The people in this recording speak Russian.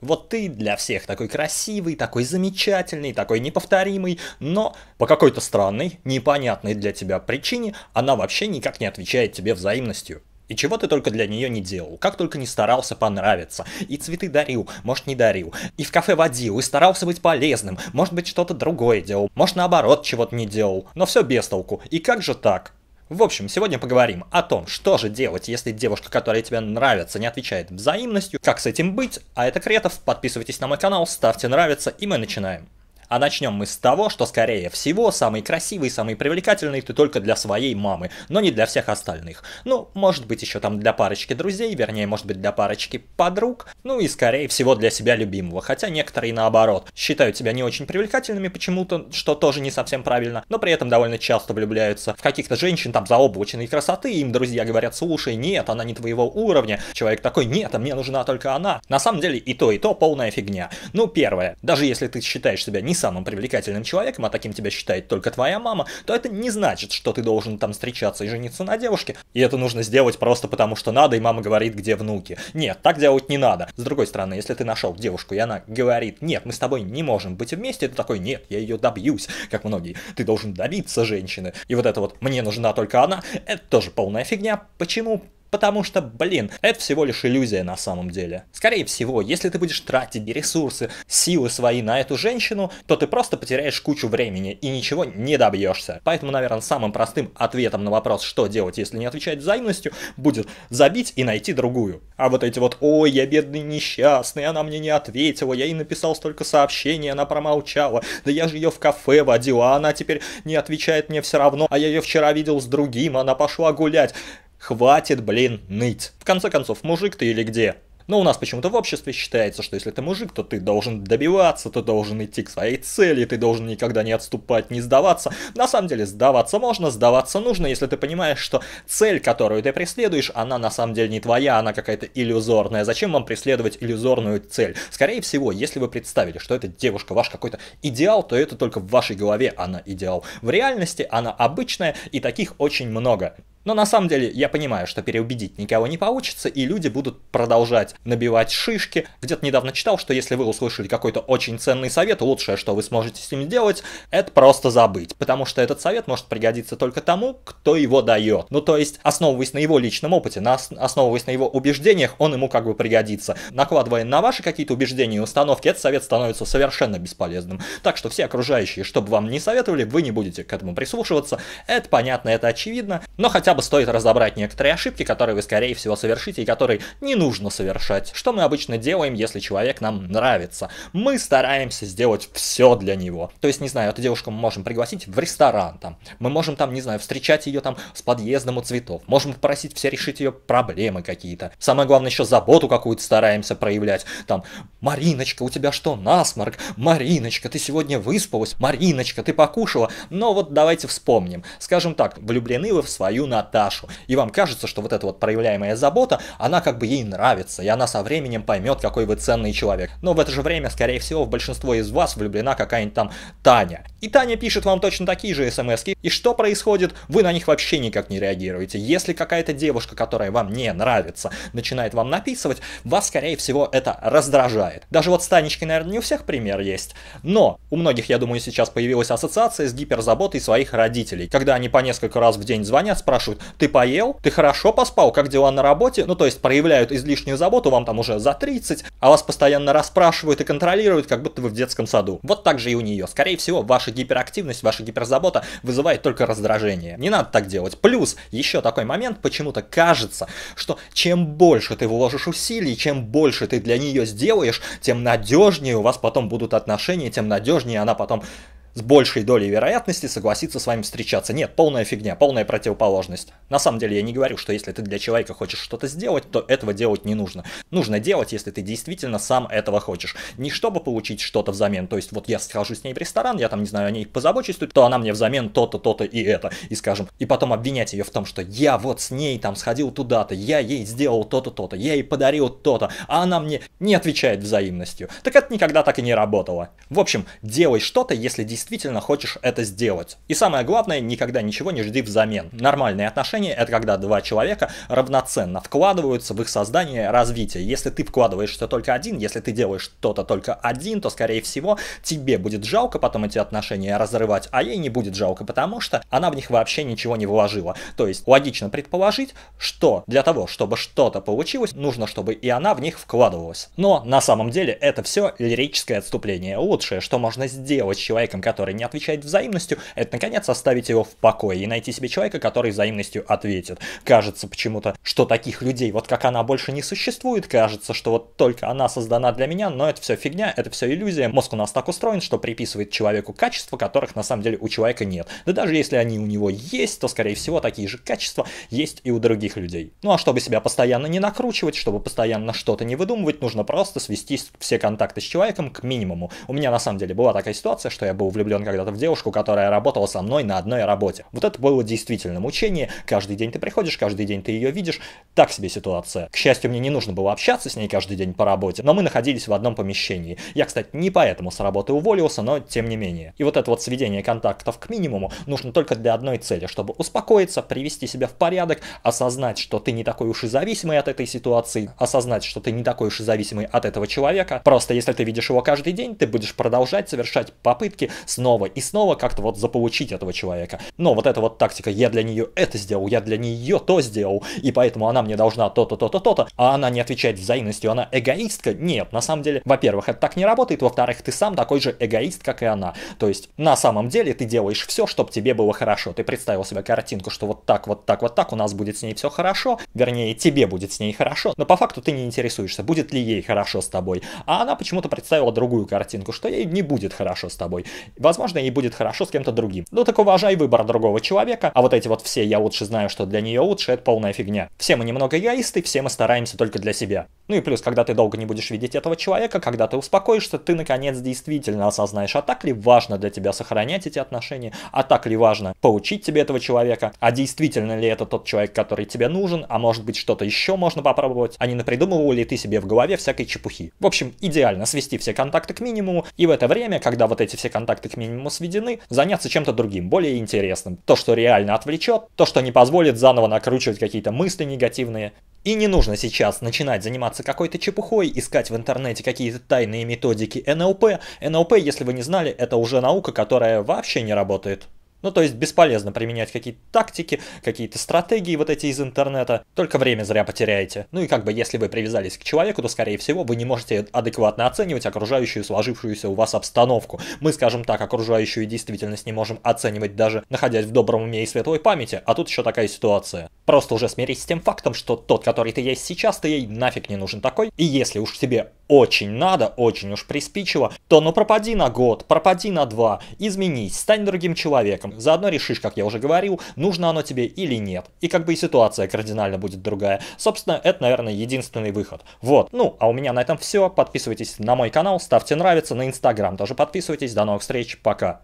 Вот ты для всех такой красивый, такой замечательный, такой неповторимый, но по какой-то странной, непонятной для тебя причине она вообще никак не отвечает тебе взаимностью. И чего ты только для нее не делал, как только не старался понравиться. И цветы дарил, может не дарил. И в кафе водил, и старался быть полезным. Может быть что-то другое делал, может наоборот чего-то не делал. Но все без толку. И как же так? В общем, сегодня поговорим о том, что же делать, если девушка, которая тебе нравится, не отвечает взаимностью, как с этим быть, а это Кретов, подписывайтесь на мой канал, ставьте нравится и мы начинаем. А начнем мы с того, что скорее всего самый красивый, самый привлекательный ты только для своей мамы, но не для всех остальных. Ну, может быть еще там для парочки друзей, вернее, может быть для парочки подруг, ну и скорее всего для себя любимого, хотя некоторые наоборот считают себя не очень привлекательными почему-то, что тоже не совсем правильно, но при этом довольно часто влюбляются в каких-то женщин там заоблаченной красоты, им друзья говорят, слушай, нет, она не твоего уровня, человек такой, нет, а мне нужна только она. На самом деле и то, и то полная фигня. Ну, первое, даже если ты считаешь себя не самым привлекательным человеком, а таким тебя считает только твоя мама, то это не значит, что ты должен там встречаться и жениться на девушке. И это нужно сделать просто потому, что надо, и мама говорит, где внуки. Нет, так делать не надо. С другой стороны, если ты нашел девушку, и она говорит, нет, мы с тобой не можем быть вместе, это такой, нет, я ее добьюсь, как многие. Ты должен добиться женщины. И вот это вот, мне нужна только она, это тоже полная фигня. Почему? Потому что, блин, это всего лишь иллюзия на самом деле. Скорее всего, если ты будешь тратить ресурсы, силы свои на эту женщину, то ты просто потеряешь кучу времени и ничего не добьешься. Поэтому, наверное, самым простым ответом на вопрос, что делать, если не отвечать взаимностью, будет забить и найти другую. А вот эти вот «Ой, я бедный несчастный, она мне не ответила, я ей написал столько сообщений, она промолчала, да я же ее в кафе водил, а она теперь не отвечает мне все равно, а я ее вчера видел с другим, она пошла гулять». Хватит, блин, ныть. В конце концов, мужик ты или где? Но у нас почему-то в обществе считается, что если ты мужик, то ты должен добиваться, ты должен идти к своей цели, ты должен никогда не отступать, не сдаваться. На самом деле сдаваться можно, сдаваться нужно, если ты понимаешь, что цель, которую ты преследуешь, она на самом деле не твоя, она какая-то иллюзорная. Зачем вам преследовать иллюзорную цель? Скорее всего, если вы представили, что эта девушка ваш какой-то идеал, то это только в вашей голове она идеал. В реальности она обычная и таких очень много. Но на самом деле я понимаю, что переубедить никого не получится, и люди будут продолжать набивать шишки. Где-то недавно читал, что если вы услышали какой-то очень ценный совет, лучшее, что вы сможете с ним сделать, это просто забыть. Потому что этот совет может пригодиться только тому, кто его дает. Ну то есть, основываясь на его личном опыте, на основываясь на его убеждениях, он ему как бы пригодится. Накладывая на ваши какие-то убеждения и установки, этот совет становится совершенно бесполезным. Так что все окружающие, чтобы вам не советовали, вы не будете к этому прислушиваться. Это понятно, это очевидно. Но хотя хотя бы стоит разобрать некоторые ошибки, которые вы, скорее всего, совершите и которые не нужно совершать. Что мы обычно делаем, если человек нам нравится? Мы стараемся сделать все для него. То есть, не знаю, эту девушку мы можем пригласить в ресторан, там. Мы можем, там, не знаю, встречать ее там с подъездом у цветов. Можем попросить все решить ее проблемы какие-то. Самое главное, еще заботу какую-то стараемся проявлять. Там, Мариночка, у тебя что, насморк? Мариночка, ты сегодня выспалась? Мариночка, ты покушала? Но вот давайте вспомним. Скажем так, влюблены вы в свою на Наташу. И вам кажется, что вот эта вот проявляемая забота, она как бы ей нравится, и она со временем поймет, какой вы ценный человек. Но в это же время, скорее всего, в большинство из вас влюблена какая-нибудь там Таня. И Таня пишет вам точно такие же смс И что происходит? Вы на них вообще никак не реагируете. Если какая-то девушка, которая вам не нравится, начинает вам написывать, вас, скорее всего, это раздражает. Даже вот с Танечкой, наверное, не у всех пример есть. Но у многих, я думаю, сейчас появилась ассоциация с гиперзаботой своих родителей. Когда они по несколько раз в день звонят, спрашивают, спрашивают, ты поел, ты хорошо поспал, как дела на работе? Ну, то есть проявляют излишнюю заботу, вам там уже за 30, а вас постоянно расспрашивают и контролируют, как будто вы в детском саду. Вот так же и у нее. Скорее всего, ваша гиперактивность, ваша гиперзабота вызывает только раздражение. Не надо так делать. Плюс, еще такой момент, почему-то кажется, что чем больше ты вложишь усилий, чем больше ты для нее сделаешь, тем надежнее у вас потом будут отношения, тем надежнее она потом с большей долей вероятности согласится с вами встречаться. Нет, полная фигня, полная противоположность. На самом деле я не говорю, что если ты для человека хочешь что-то сделать, то этого делать не нужно. Нужно делать, если ты действительно сам этого хочешь. Не чтобы получить что-то взамен, то есть вот я схожу с ней в ресторан, я там, не знаю, о ней позабочусь, то она мне взамен то-то, то-то и это. И скажем, и потом обвинять ее в том, что я вот с ней там сходил туда-то, я ей сделал то-то, то-то, я ей подарил то-то, а она мне не отвечает взаимностью. Так это никогда так и не работало. В общем, делай что-то, если действительно действительно хочешь это сделать. И самое главное, никогда ничего не жди взамен. Нормальные отношения – это когда два человека равноценно вкладываются в их создание развитие. Если ты вкладываешься только один, если ты делаешь что-то только один, то, скорее всего, тебе будет жалко потом эти отношения разрывать, а ей не будет жалко, потому что она в них вообще ничего не вложила. То есть логично предположить, что для того, чтобы что-то получилось, нужно, чтобы и она в них вкладывалась. Но на самом деле это все лирическое отступление. Лучшее, что можно сделать человеком, который не отвечает взаимностью, это, наконец, оставить его в покое и найти себе человека, который взаимностью ответит. Кажется почему-то, что таких людей, вот как она, больше не существует, кажется, что вот только она создана для меня, но это все фигня, это все иллюзия. Мозг у нас так устроен, что приписывает человеку качества, которых на самом деле у человека нет. Да даже если они у него есть, то, скорее всего, такие же качества есть и у других людей. Ну а чтобы себя постоянно не накручивать, чтобы постоянно что-то не выдумывать, нужно просто свести все контакты с человеком к минимуму. У меня на самом деле была такая ситуация, что я был в влюблен когда-то в девушку, которая работала со мной на одной работе. Вот это было действительно мучение. Каждый день ты приходишь, каждый день ты ее видишь. Так себе ситуация. К счастью, мне не нужно было общаться с ней каждый день по работе, но мы находились в одном помещении. Я, кстати, не поэтому с работы уволился, но тем не менее. И вот это вот сведение контактов к минимуму нужно только для одной цели, чтобы успокоиться, привести себя в порядок, осознать, что ты не такой уж и зависимый от этой ситуации, осознать, что ты не такой уж и зависимый от этого человека. Просто если ты видишь его каждый день, ты будешь продолжать совершать попытки снова и снова как-то вот заполучить этого человека. Но вот эта вот тактика «я для нее это сделал, я для нее то сделал, и поэтому она мне должна то-то, то-то, то-то», а она не отвечает взаимностью, она эгоистка? Нет, на самом деле, во-первых, это так не работает, во-вторых, ты сам такой же эгоист, как и она. То есть, на самом деле, ты делаешь все, чтобы тебе было хорошо. Ты представил себе картинку, что вот так, вот так, вот так у нас будет с ней все хорошо, вернее, тебе будет с ней хорошо, но по факту ты не интересуешься, будет ли ей хорошо с тобой. А она почему-то представила другую картинку, что ей не будет хорошо с тобой. Возможно, ей будет хорошо с кем-то другим. Ну так уважай выбор другого человека, а вот эти вот все «я лучше знаю, что для нее лучше» — это полная фигня. Все мы немного эгоисты, все мы стараемся только для себя. Ну и плюс, когда ты долго не будешь видеть этого человека, когда ты успокоишься, ты наконец действительно осознаешь, а так ли важно для тебя сохранять эти отношения, а так ли важно получить тебе этого человека, а действительно ли это тот человек, который тебе нужен, а может быть что-то еще можно попробовать, а не напридумывал ли ты себе в голове всякой чепухи. В общем, идеально свести все контакты к минимуму, и в это время, когда вот эти все контакты к минимуму сведены, заняться чем-то другим, более интересным. То, что реально отвлечет, то, что не позволит заново накручивать какие-то мысли негативные. И не нужно сейчас начинать заниматься какой-то чепухой, искать в интернете какие-то тайные методики НЛП. НЛП, если вы не знали, это уже наука, которая вообще не работает. Ну, то есть бесполезно применять какие-то тактики, какие-то стратегии вот эти из интернета, только время зря потеряете. Ну и как бы, если вы привязались к человеку, то, скорее всего, вы не можете адекватно оценивать окружающую сложившуюся у вас обстановку. Мы, скажем так, окружающую действительность не можем оценивать даже находясь в добром уме и светлой памяти, а тут еще такая ситуация. Просто уже смирись с тем фактом, что тот, который ты есть сейчас, ты ей нафиг не нужен такой, и если уж тебе очень надо, очень уж приспичило, то ну пропади на год, пропади на два, изменись, стань другим человеком. Заодно решишь, как я уже говорил, нужно оно тебе или нет. И как бы и ситуация кардинально будет другая. Собственно, это, наверное, единственный выход. Вот. Ну, а у меня на этом все. Подписывайтесь на мой канал, ставьте нравится, на инстаграм тоже подписывайтесь. До новых встреч, пока.